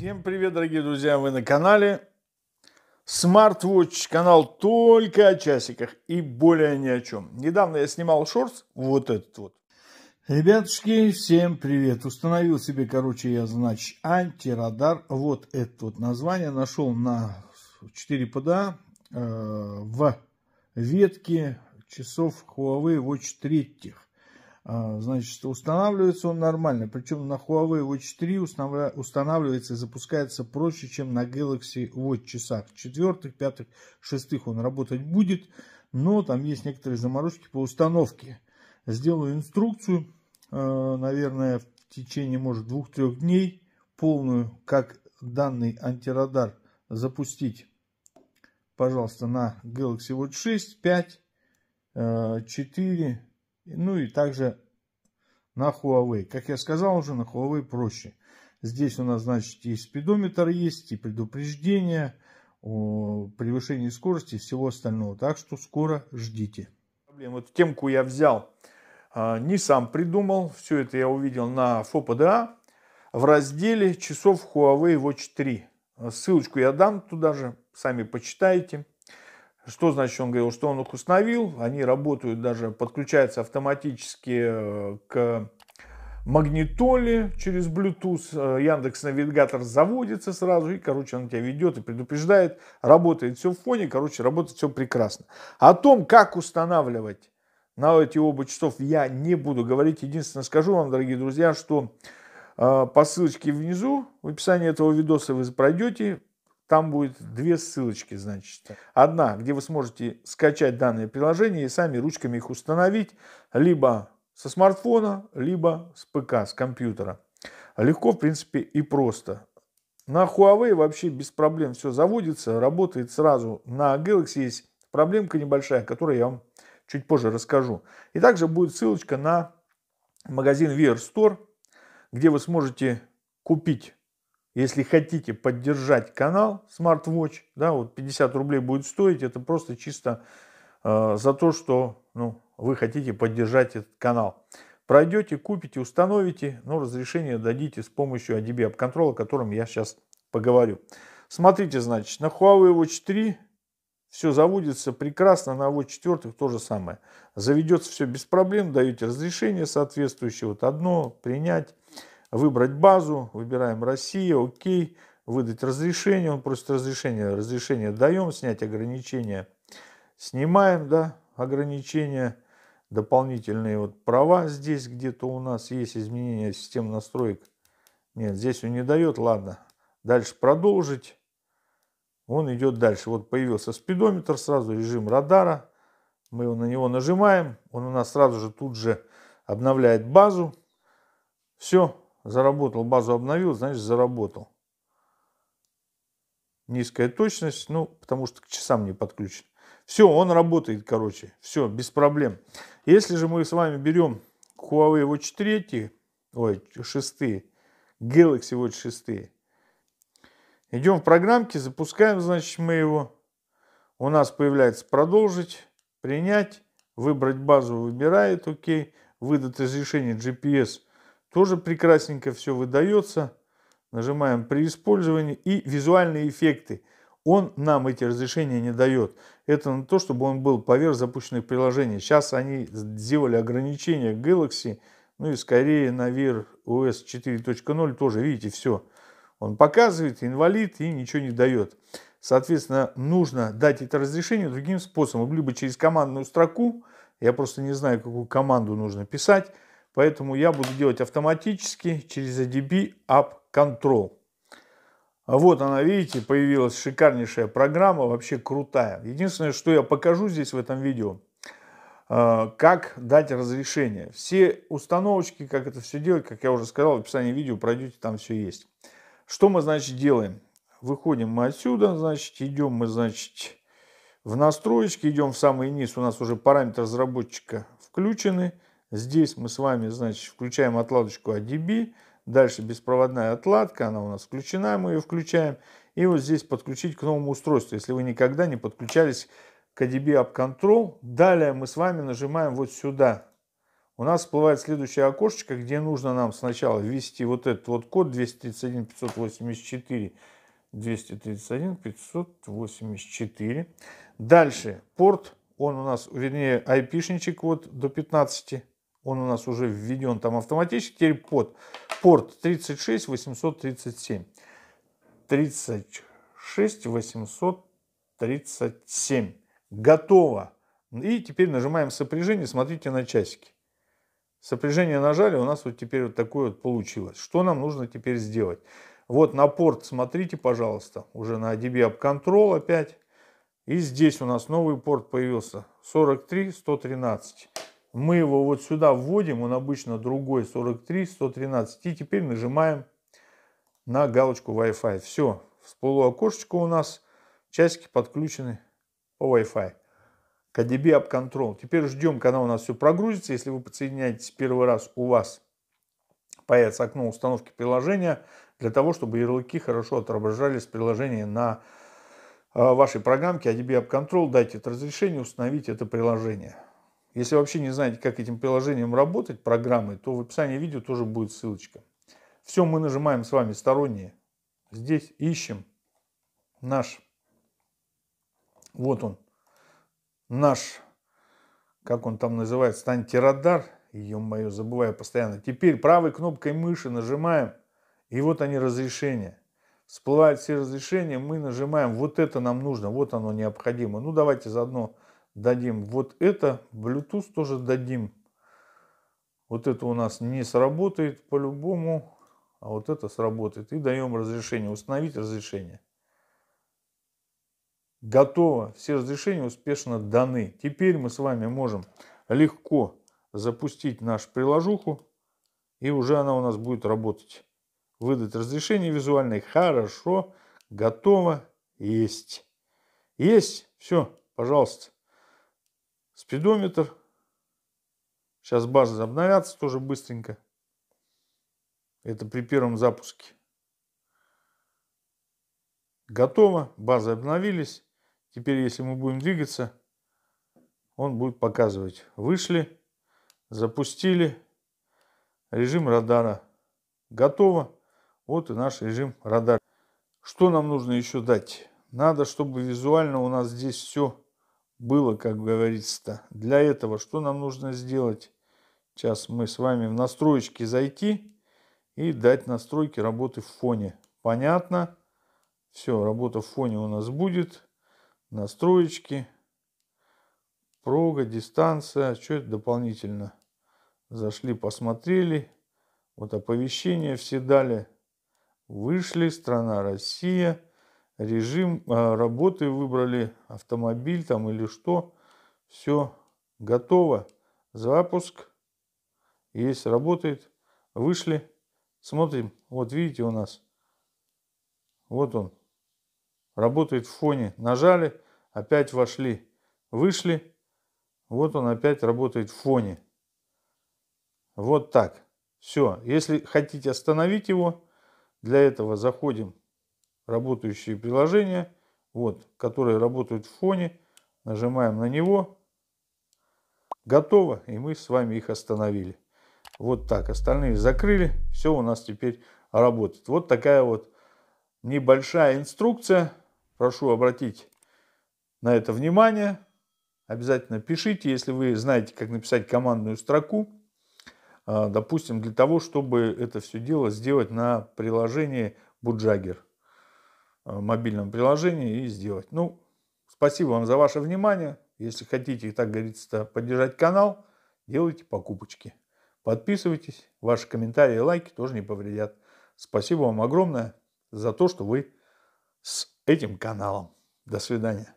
Всем привет, дорогие друзья! Вы на канале SmartWatch, канал только о часиках и более ни о чем. Недавно я снимал шорт, вот этот вот. Ребятушки, всем привет! Установил себе, короче, я, значит, антирадар. Вот это вот название нашел на 4 ПДА э, в ветке часов Huawei Watch 3. А, значит, устанавливается он нормально. Причем на Huawei Watch 3 устанавливается и запускается проще, чем на Galaxy Watch часах. Четвертых, пятых, шестых он работать будет. Но там есть некоторые заморочки по установке. Сделаю инструкцию, а, наверное, в течение, может, двух-трех дней полную, как данный антирадар запустить, пожалуйста, на Galaxy Watch 6, 5, 4, ну и также на Huawei. Как я сказал уже, на Huawei проще. Здесь у нас, значит, и спидометр есть, и предупреждение о превышении скорости и всего остального. Так что скоро ждите. вот темку я взял, а, не сам придумал. Все это я увидел на ФОПДА в разделе часов Huawei Watch 3. Ссылочку я дам туда же, сами почитайте. Что значит, он говорил, что он их установил, они работают даже, подключаются автоматически э, к магнитоле через Bluetooth, э, Яндекс Навигатор заводится сразу, и, короче, он тебя ведет и предупреждает, работает все в фоне, короче, работает все прекрасно. А о том, как устанавливать на эти оба часов, я не буду говорить. Единственное, скажу вам, дорогие друзья, что э, по ссылочке внизу в описании этого видоса вы пройдете, там будет две ссылочки, значит. Одна, где вы сможете скачать данное приложение и сами ручками их установить, либо со смартфона, либо с ПК, с компьютера. Легко, в принципе, и просто. На Huawei вообще без проблем все заводится, работает сразу. На Galaxy есть проблемка небольшая, которую я вам чуть позже расскажу. И также будет ссылочка на магазин VR Store, где вы сможете купить если хотите поддержать канал SmartWatch, да, вот 50 рублей будет стоить, это просто чисто э, за то, что ну, вы хотите поддержать этот канал. Пройдете, купите, установите, но разрешение дадите с помощью ADB App о котором я сейчас поговорю. Смотрите, значит, на Huawei Watch 3 все заводится прекрасно, на Watch 4 то же самое. Заведется все без проблем, даете разрешение соответствующее, вот одно, принять, выбрать базу, выбираем Россия, окей, выдать разрешение, он просит разрешение, разрешение даем, снять ограничения, снимаем, да, ограничения, дополнительные вот права здесь где-то у нас есть изменения систем настроек. Нет, здесь он не дает, ладно. Дальше продолжить. Он идет дальше. Вот появился спидометр, сразу режим радара. Мы на него нажимаем, он у нас сразу же тут же обновляет базу. Все, Заработал, базу обновил, значит заработал. Низкая точность, ну, потому что к часам не подключен. Все, он работает, короче, все, без проблем. Если же мы с вами берем Huawei Watch 3, ой, 6, Galaxy Watch 6, идем в программке запускаем, значит, мы его. У нас появляется продолжить, принять, выбрать базу, выбирает, окей, выдать разрешение GPS – тоже прекрасненько все выдается. Нажимаем при использовании и визуальные эффекты. Он нам эти разрешения не дает. Это на то, чтобы он был поверх запущенных приложений. Сейчас они сделали ограничения Galaxy, ну и скорее на Wear OS 4.0 тоже, видите, все. Он показывает, инвалид и ничего не дает. Соответственно, нужно дать это разрешение другим способом. Либо через командную строку, я просто не знаю, какую команду нужно писать, Поэтому я буду делать автоматически через ADB App Control. Вот она, видите, появилась шикарнейшая программа, вообще крутая. Единственное, что я покажу здесь в этом видео, э, как дать разрешение. Все установочки, как это все делать, как я уже сказал, в описании видео пройдете, там все есть. Что мы, значит, делаем? Выходим мы отсюда, значит, идем мы, значит, в настройки, идем в самый низ, у нас уже параметры разработчика включены. Здесь мы с вами, значит, включаем отладочку ADB. А Дальше беспроводная отладка, она у нас включена, мы ее включаем. И вот здесь подключить к новому устройству, если вы никогда не подключались к ADB а App Control. Далее мы с вами нажимаем вот сюда. У нас всплывает следующее окошечко, где нужно нам сначала ввести вот этот вот код 231 584 231 584. Дальше порт, он у нас, вернее, IP-шничек вот до 15 он у нас уже введен там автоматически. Теперь под порт 36 837. 36 837. Готово. И теперь нажимаем сопряжение, смотрите на часики. Сопряжение нажали, у нас вот теперь вот такое вот получилось. Что нам нужно теперь сделать? Вот на порт смотрите, пожалуйста, уже на DB App Control опять. И здесь у нас новый порт появился 43 113. Мы его вот сюда вводим, он обычно другой 43, 113. И теперь нажимаем на галочку Wi-Fi. Все, всплыло окошечко у нас, часики подключены по Wi-Fi. KDB App Control. Теперь ждем, когда у нас все прогрузится. Если вы подсоединяетесь первый раз, у вас появится окно установки приложения для того, чтобы ярлыки хорошо отображались в приложении на а, вашей программке ADB а App Control. Дайте это разрешение, установить это приложение. Если вообще не знаете, как этим приложением работать, программой, то в описании видео тоже будет ссылочка. Все, мы нажимаем с вами сторонние. Здесь ищем наш, вот он, наш, как он там называется, радар, Ё-моё, забываю постоянно. Теперь правой кнопкой мыши нажимаем, и вот они разрешения. Всплывают все разрешения, мы нажимаем, вот это нам нужно, вот оно необходимо. Ну, давайте заодно дадим вот это, Bluetooth тоже дадим. Вот это у нас не сработает по-любому, а вот это сработает. И даем разрешение, установить разрешение. Готово, все разрешения успешно даны. Теперь мы с вами можем легко запустить наш приложуху, и уже она у нас будет работать. Выдать разрешение визуальное, хорошо, готово, есть. Есть, все, пожалуйста спидометр. Сейчас базы обновятся тоже быстренько. Это при первом запуске. Готово, базы обновились. Теперь, если мы будем двигаться, он будет показывать. Вышли, запустили, режим радара. Готово. Вот и наш режим радара. Что нам нужно еще дать? Надо, чтобы визуально у нас здесь все было, как говорится-то. Для этого что нам нужно сделать? Сейчас мы с вами в настройки зайти и дать настройки работы в фоне. Понятно? Все, работа в фоне у нас будет. Настройки. Прога, дистанция. А что это дополнительно? Зашли, посмотрели. Вот оповещения все дали. Вышли, страна Россия режим э, работы выбрали, автомобиль там или что. Все готово. Запуск. Есть, работает. Вышли. Смотрим. Вот видите у нас. Вот он. Работает в фоне. Нажали. Опять вошли. Вышли. Вот он опять работает в фоне. Вот так. Все. Если хотите остановить его, для этого заходим работающие приложения, вот, которые работают в фоне. Нажимаем на него. Готово, и мы с вами их остановили. Вот так, остальные закрыли, все у нас теперь работает. Вот такая вот небольшая инструкция. Прошу обратить на это внимание. Обязательно пишите, если вы знаете, как написать командную строку. А, допустим, для того, чтобы это все дело сделать на приложении Буджагер. Э, мобильном приложении и сделать. Ну, спасибо вам за ваше внимание. Если хотите, так говорится, поддержать канал, делайте покупочки. Подписывайтесь, ваши комментарии и лайки тоже не повредят. Спасибо вам огромное за то, что вы с этим каналом. До свидания.